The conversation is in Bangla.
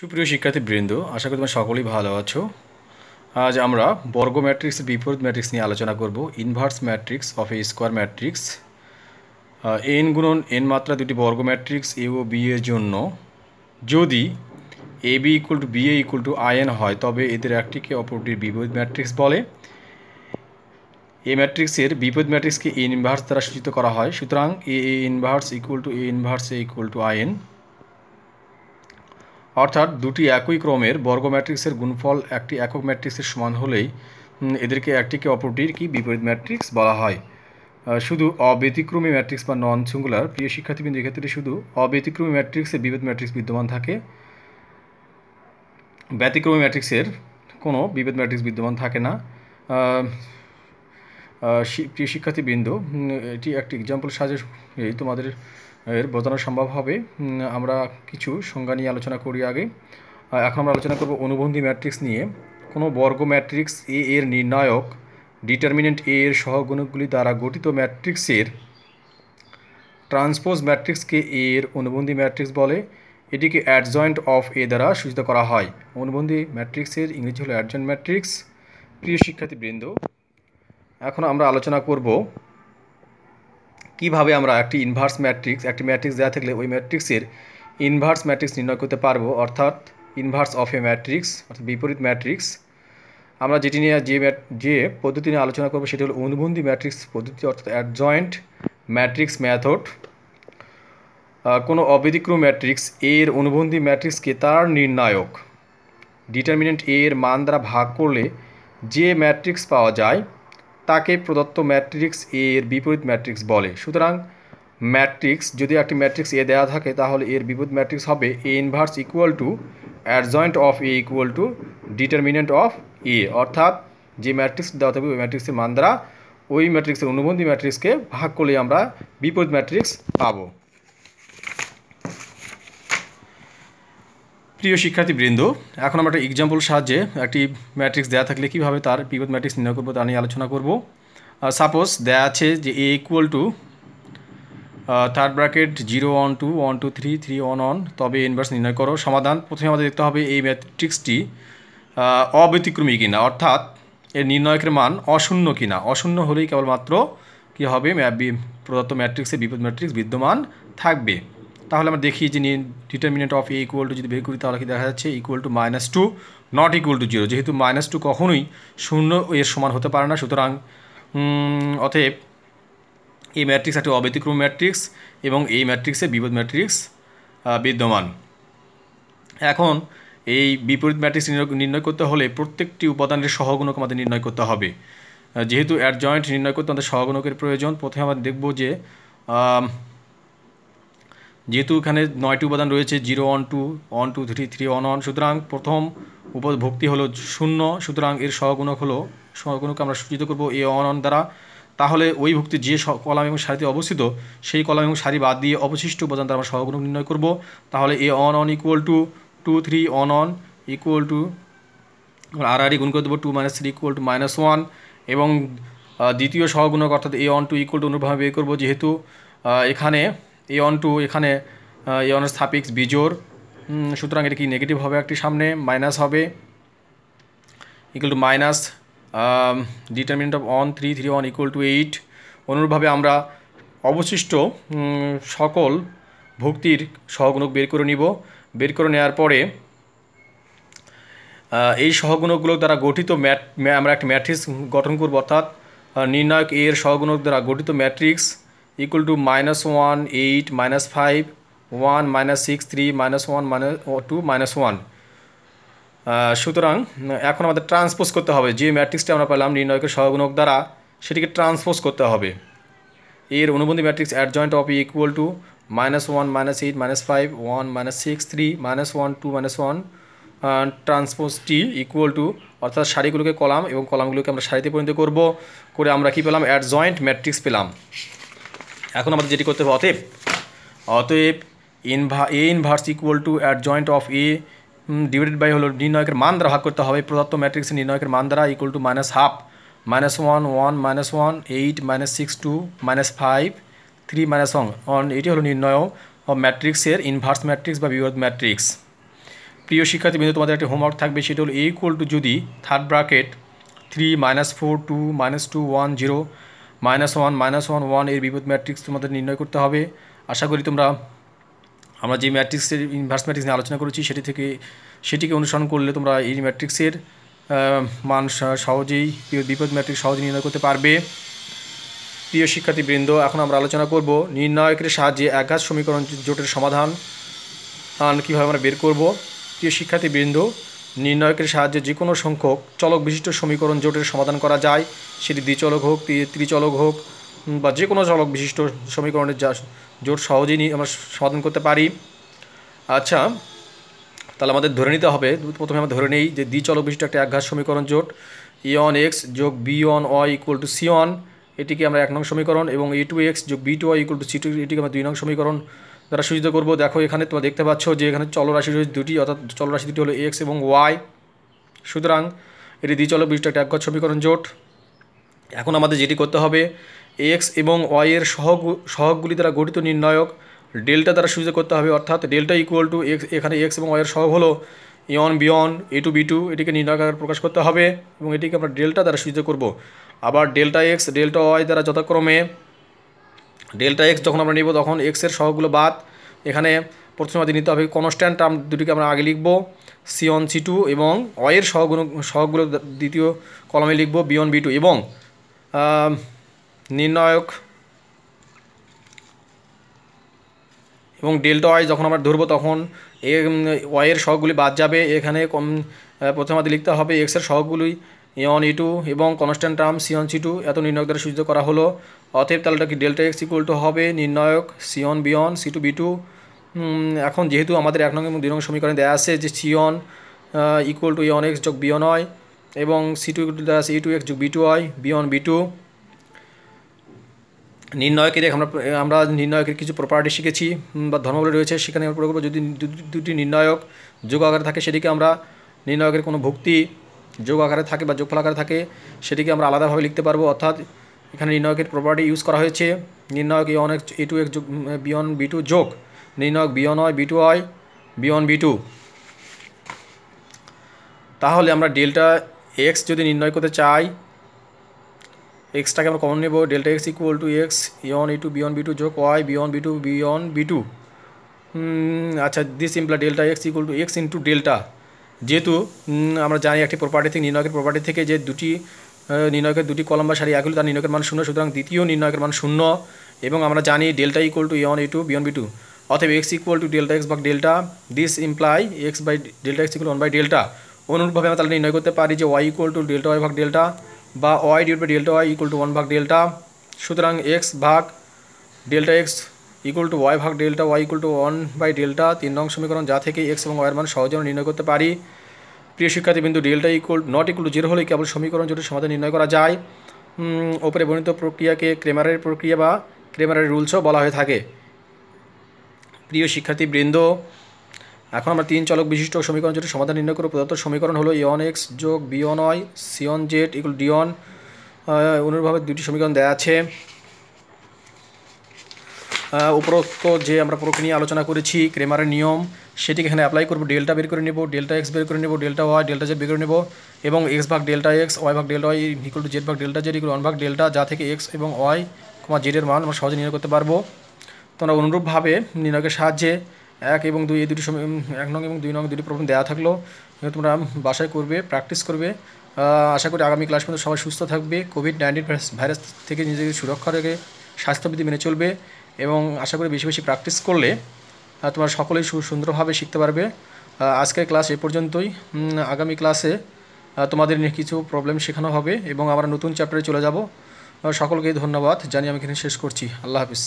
সুপ্রিয় শিক্ষার্থীবৃন্দ আশা করি তোমরা সকলেই ভালো আছো আজ আমরা বর্গ ম্যাট্রিক্স বিপরীত ম্যাট্রিক্স নিয়ে আলোচনা করব inverse matrix of a square matrix n গুণন এন মাত্রা দুটি বর্গ ম্যাট্রিক্স এ ও বি এর জন্য যদি A B equal to B A equal to n হয় তবে এদের একটিকে অপরটির বিপরীত ম্যাট্রিক্স বলে এ ম্যাট্রিক্সের বিপরীত ম্যাট্রিক্সকে এ ইনভার্স দ্বারা সূচিত করা হয় সুতরাং A A inverse equal to A inverse A equal to n অর্থাৎ দুটি একই ক্রমের বর্গ ম্যাট্রিক্সের গুণফল একটি একক ম্যাট্রিক্সের সমান হলেই এদেরকে একটিকে অপরটির কি বিপরীত ম্যাট্রিক্স বলা হয় শুধু অব্যতিক্রমী ম্যাট্রিক্স বা নন সিঙ্গুলার প্রিয় শিক্ষার্থীবৃন্দ এক্ষেত্রে শুধু অব্যতিক্রমী ম্যাট্রিক্সে বিপরীত ম্যাট্রিক্স বিদ্যমান থাকে ব্যতিক্রমী ম্যাট্রিক্সের কোনো বিভেদ ম্যাট্রিক্স বিদ্যমান থাকে না প্রিয় শিক্ষার্থীবৃন্দ এটি একটি এক্সাম্পল সাজে তোমাদের এর বোঝানো সম্ভব হবে আমরা কিছু সংজ্ঞা নিয়ে আলোচনা করি আগে এখন আমরা আলোচনা করব অনুবন্ধী ম্যাট্রিক্স নিয়ে কোনো বর্গ ম্যাট্রিক্স এ এর নির্ণায়ক ডিটারমিনেন্ট এ এর সহগুণকগুলি দ্বারা গঠিত ম্যাট্রিক্সের ট্রান্সপোজ ম্যাট্রিক্সকে এ এর অনুবন্ধী ম্যাট্রিক্স বলে এটিকে অ্যাডজয়েন্ট অফ এ দ্বারা সূচিত করা হয় অনুবন্ধী ম্যাট্রিক্সের ইংরেজি হলো অ্যাডজয়েন্ট ম্যাট্রিক্স প্রিয় শিক্ষার্থীবৃন্দ এখন আমরা আলোচনা করব কিভাবে আমরা একটি ইনভার্স ম্যাট্রিক্স একটি ম্যাট্রিক্স দেওয়া থাকলে ওই ম্যাট্রিক্সের ইনভার্স ম্যাট্রিক্স নির্ণয় করতে পারবো অর্থাৎ ইনভার্স অফ এ ম্যাট্রিক্স অর্থাৎ বিপরীত ম্যাট্রিক্স আমরা যেটি নিয়ে যে যে পদ্ধতি নিয়ে আলোচনা করবো সেটি হলো অনুবন্ধী ম্যাট্রিক্স পদ্ধতি অর্থাৎ অ্যাডজয়েন্ট ম্যাট্রিক্স ম্যাথড কোনো অব্যতিক্রম ম্যাট্রিক্স এর অনুবন্ধী ম্যাট্রিক্সকে তার নির্ণায়ক ডিটারমিনেন্ট এর মান দ্বারা ভাগ করলে যে ম্যাট্রিক্স পাওয়া যায় তাকে প্রদত্ত ম্যাট্রিক্স এ এর বিপরীত ম্যাট্রিক্স বলে সুতরাং ম্যাট্রিক্স যদি একটি ম্যাট্রিক্স এ দেওয়া থাকে তাহলে এর বিপরীত ম্যাট্রিক্স হবে A inverse equal to adjoint of A equal to determinant of A অর্থাৎ যে ম্যাট্রিক্স দেওয়া থাকবে ওই ম্যাট্রিক্সের মান দ্বারা ওই ম্যাট্রিক্সের অনুবন্ধী ম্যাট্রিক্সকে ভাগ করলে আমরা বিপরীত ম্যাট্রিক্স পাবো প্রিয় শিক্ষার্থীবৃন্দ এখন আমরা একটা এক্সাম্পল সাহায্যে একটি ম্যাট্রিক্স দেওয়া থাকলে কীভাবে তার পিভট ম্যাট্রিক্স নির্ণয় করবো তা নিয়ে আলোচনা করব সাপোজ দেয়া আছে যে A equal to third bracket zero one two one two three three one one তবে ইনভার্স নির্ণয় করো সমাধান প্রথমে আমাদের দেখতে হবে এই ম্যাট্রিক্সটি অব্যতিক্রমী কিনা অর্থাৎ এর নির্ণয়কের মান অশূন্য কিনা অশূন্য হলেই কেবলমাত্র কী হবে প্রদত্ত ম্যাট্রিক্সে বিপদ ম্যাট্রিক্স বিদ্যমান থাকবে তাহলে আমরা দেখি যে determinant of A equal to যদি বের করি তাহলে কি দেখা যাচ্ছে equal to minus two not equal to zero যেহেতু মাইনাস টু কখনোই শূন্য এর সমান হতে পারে না সুতরাং অতএব এই ম্যাট্রিক্স একটি অব্যতিক্রম ম্যাট্রিক্স এবং এই ম্যাট্রিক্সে বিপদ ম্যাট্রিক্স বিদ্যমান এখন এই বিপরীত ম্যাট্রিক্স নির্ণয় করতে হলে প্রত্যেকটি উপাদানের সহগুণক আমাদের নির্ণয় করতে হবে যেহেতু অ্যাডজয়েন্ট নির্ণয় করতে আমাদের সহগুণকের প্রয়োজন প্রথমে আমরা দেখব যে যেহেতু এখানে নয়টি উপাদান রয়েছে zero one two one two three three one one সুতরাং প্রথম উপভক্তি হলো শূন্য সুতরাং এর সহগুণক হলো সহগুণকে আমরা সূচিত করব এ ওয়ান ওয়ান দ্বারা তাহলে ওই ভক্তি যে কলাম এবং সারিতে অবস্থিত সেই কলাম এবং সারি বাদ দিয়ে অবশিষ্ট উপাদান দ্বারা আমরা সহগুণক নির্ণয় করব তাহলে A one one equal to two three one one equal to আর আর গুণ করে দেবো two minus three equal to minus one এবং দ্বিতীয় সহগুণক অর্থাৎ A one two equal to অনুরূপভাবে বের করবো যেহেতু এখানে এই অন টু এখানে এই অনের স্থাপিক্স বিজোর সুতরাং এটা কি নেগেটিভ হবে একটি সামনে মাইনাস হবে equal to minus determinant of one three three one equal to eight অনুরূপভাবে আমরা অবশিষ্ট সকল ভক্তির সহগুণক বের করে নিব বের করে নেওয়ার পরে এই সহগুণকগুলোর দ্বারা গঠিত ম্যাট আমরা একটা ম্যাট্রিক্স গঠন করব অর্থাৎ নির্ণায়ক এর সহগুণক দ্বারা গঠিত matrix equal to minus 1 8 minus 5 1 minus 6 3 minus 1 minus 2 minus 1 সুতরাং এখন আমাদের ট্রান্সপোজ করতে হবে যে ম্যাট্রিক্সটা আমরা পেলাম নির্ণয়কের সহগুণক দ্বারা সেটিকে ট্রান্সপোজ করতে হবে এর অনুবন্ধী matrix joint of equal to minus one minus eight minus five one minus six three minus one two minus one transpose টি ইকুয়াল টু অর্থাৎ সারিগুলোকে কলাম এবং কলামগুলোকে আমরা সারিতে পরিণত করব করে আমরা কি পেলাম জয়েন্ট ম্যাট্রিক্স পেলাম এখন আমাদের যেটি করতে হবে অতএব অতএব ইনভা A inverse equal to adjoint of A divided by হলো নির্ণয়কের মান দ্বারা ভাগ করতে হবে প্রদত্ত ম্যাট্রিক্সের নির্ণয়কের মান দ্বারা equal to minus half minus one one minus one eight minus six two minus five three minus one one এটি হলো নির্ণয় ম্যাট্রিক্সের ইনভার্স ম্যাট্রিক্স বা বিরোধ ম্যাট্রিক্স প্রিয় শিক্ষার্থীবৃন্দ তোমাদের একটি হোমওয়ার্ক থাকবে সেটি হলো এ ইকুয়াল টু যদি third bracket three minus four two minus two one zero minus one minus one one এর বিপদ ম্যাট্রিক্স তোমাদের নির্ণয় করতে হবে আশা করি তোমরা আমরা যে ম্যাট্রিক্সের ইনভার্স ম্যাট্রিক্স নিয়ে আলোচনা করেছি সেটি থেকে সেটিকে অনুসরণ করলে তোমরা এই ম্যাট্রিক্সের মান সহজেই বিপদ ম্যাট্রিক্স সহজে নির্ণয় করতে পারবে প্রিয় শিক্ষার্থীবৃন্দ এখন আমরা আলোচনা করব নির্ণায়কের সাহায্যে একঘাত সমীকরণ জোটের সমাধান কীভাবে আমরা বের করব প্রিয় শিক্ষার্থীবৃন্দ নির্ণয়কের সাহায্যে যে কোনো সংখ্যক চলক বিশিষ্ট সমীকরণ জোটের সমাধান করা যায় সেটি দ্বিচলক হোক ত্রিচলক হোক বা যে কোনো চলক বিশিষ্ট সমীকরণের যা জোট সহজেই আমরা সমাধান করতে পারি আচ্ছা তাহলে আমাদের ধরে নিতে হবে প্রথমে আমরা ধরে নিই যে দ্বিচলক বিশিষ্ট একটা একঘাত সমীকরণ জোট এ অন এক্স যোগ B one y equal to C one এটিকে আমরা এক নং সমীকরণ এবং এ টু এক্স যোগ B two y equal to C two এটিকে আমরা দুই নং সমীকরণ দ্বারা সূচিত করবো দেখো এখানে তোমরা দেখতে পাচ্ছ যে এখানে চলরাশি রয়েছে দুটি অর্থাৎ চলরাশি দুটি হলো এক্স এবং ওয়াই সুতরাং এটি দ্বিচল বিশিষ্ট একটা একঘর সমীকরণ জোট এখন আমাদের যেটি করতে হবে এক্স এবং ওয়াইয়ের সহগ সহগগুলি দ্বারা গঠিত নির্ণায়ক ডেল্টা দ্বারা সূচিত করতে হবে অর্থাৎ ডেল্টা ইকুয়াল টু এক্স এখানে এক্স এবং ওয়াইয়ের সহগ হলো A one B one A two B two এটিকে নির্ণয় প্রকাশ করতে হবে এবং এটিকে আমরা ডেল্টা দ্বারা সূচিত করব আবার ডেল্টা এক্স ডেল্টা ওয়াই দ্বারা যথাক্রমে ডেল্টা এক্স যখন আমরা নিব তখন এক্সের সহগুলো বাদ এখানে প্রথমাদি নিতে হবে কনস্ট্যান্ট টার্ম দুটিকে আমরা আগে লিখব সি ওয়ান সি টু এবং অয়ের সহগুণ সহগুলো দ্বিতীয় কলমে লিখব বি ওয়ান বি টু এবং নির্ণায়ক এবং ডেল্টা ওয়াই যখন আমরা ধরবো তখন এ ওয়াইয়ের সহগুলি বাদ যাবে এখানে কম আদি লিখতে হবে এক্সের সহগুলি ইয়ন ই টু এবং constant term C one C two এত নির্ণয়ক দ্বারা সূচিত করা হলো অতএব তাহলে এটা কি ডেল্টা এক্স ইকুয়াল টু হবে নির্ণয়ক c one b one c two B two এখন যেহেতু আমাদের এক নং এবং দুই নং সমীকরণে দেওয়া আছে যে c one equal to a one x যোগ বিয়ন হয় এবং সি টু ইকুয়াল টু দেওয়া আছে ই টু এক্স যোগ বি টু হয় বিয়ন বি টু নির্ণয়কে দেখ আমরা আমরা নির্ণয়কের কিছু প্রপার্টি শিখেছি বা ধর্মগুলো রয়েছে সেখানে আমরা প্রয়োগ যদি দুটি নির্ণয়ক যোগ আকারে থাকে সেটিকে আমরা নির্ণয়কের কোনো ভুক্তি যোগ আকারে থাকে বা যোগফল আকারে থাকে সেটিকে আমরা আলাদাভাবে লিখতে পারবো অর্থাৎ এখানে নির্ণয়কের প্রপার্টি ইউজ করা হয়েছে নির্ণয়ক a x a two x যোগ বি ওয়ান বি টু যোগ নির্ণয়ক বি ওয়ান হয় বি টু হয় বি ওয়ান বি টু তাহলে আমরা ডেল্টা এক্স যদি নির্ণয় করতে চাই এক্সটাকে আমরা কমন নেব delta x equal to x a one one two b one b two যোগ y b one b two b one b two আচ্ছা this simply delta x equal to x into delta যেহেতু আমরা জানি একটি প্রপার্টি থেকে নির্ণয়কের প্রপার্টি থেকে যে দুটি নির্ণয়কের দুটি কলম বা সারি এক হলে তার নির্ণয়কের মান শূন্য সুতরাং দ্বিতীয় নির্ণয়কের মান শূন্য এবং আমরা জানি delta equal to a one a two b one b two অতএব x equal to delta x বা delta this imply x by delta x equal one by delta অনুরূপভাবে আমরা তাহলে নির্ণয় করতে পারি যে y equal to delta y ভাগ ডেল্টা বা y dude by delta y equal to one ভাগ ডেল্টা সুতরাং এক্স ভাগ delta x equal to y ভাগ delta y equal to one by delta তিন নং সমীকরণ যা থেকে এক্স এবং ওয়ের মান সহজে নির্ণয় করতে পারি প্রিয় শিক্ষার্থী বিন্দু delta equal not equal to zero হলে কেবল সমীকরণ জটিল সমাধান নির্ণয় করা যায় ওপরে বর্ণিত প্রক্রিয়াকে ক্রেমারের প্রক্রিয়া বা ক্রেমারের রুলসও বলা হয়ে থাকে প্রিয় শিক্ষার্থী বৃন্দ এখন আমরা তিন চলক বিশিষ্ট সমীকরণ জটিল সমাধান নির্ণয় করে প্রদত্ত সমীকরণ হলো ইয়ন এক্স যোগ b one y c one z equal d one অনুরূপভাবে দুটি সমীকরণ দেওয়া আছে উপরোক্ত যে আমরা নিয়ে আলোচনা করেছি ক্রেমারের নিয়ম সেটি এখানে অ্যাপ্লাই করবো ডেল্টা বের করে নেব ডেল্টা এক্স বের করে নেব ডেল্টা ওয়াই ডেল্টা জেড বের করে নেব এবং এক্স ভাগ ডেল্টা এক্স ওয়াই ভাগ delta y equal to z ভাগ ডেল্টা জেড ইকুয়াল ওয়ান ভাগ ডেল্টা যা থেকে এক্স এবং ওয়াই কমা জেডের মান আমরা সহজে নির্ণয় করতে পারবো তো আমরা অনুরূপভাবে নির্ণয়কের সাহায্যে এক এবং দুই এই দুটি এক নং এবং দুই নং দুটি প্রবলেম দেওয়া থাকলো তোমরা বাসায় করবে প্র্যাকটিস করবে আশা করি আগামী ক্লাস পর্যন্ত সবাই সুস্থ থাকবে কোভিড নাইন্টিন ভাইরাস থেকে নিজেকে সুরক্ষা রেখে স্বাস্থ্যবিধি মেনে চলবে এবং আশা করি বেশি বেশি প্র্যাকটিস করলে তোমার সকলেই সুন্দরভাবে শিখতে পারবে আজকের ক্লাস এ পর্যন্তই আগামী ক্লাসে তোমাদের নিয়ে কিছু প্রবলেম শেখানো হবে এবং আমরা নতুন চ্যাপ্টারে চলে যাব সকলকে ধন্যবাদ জানিয়ে আমি এখানে শেষ করছি আল্লাহ হাফিজ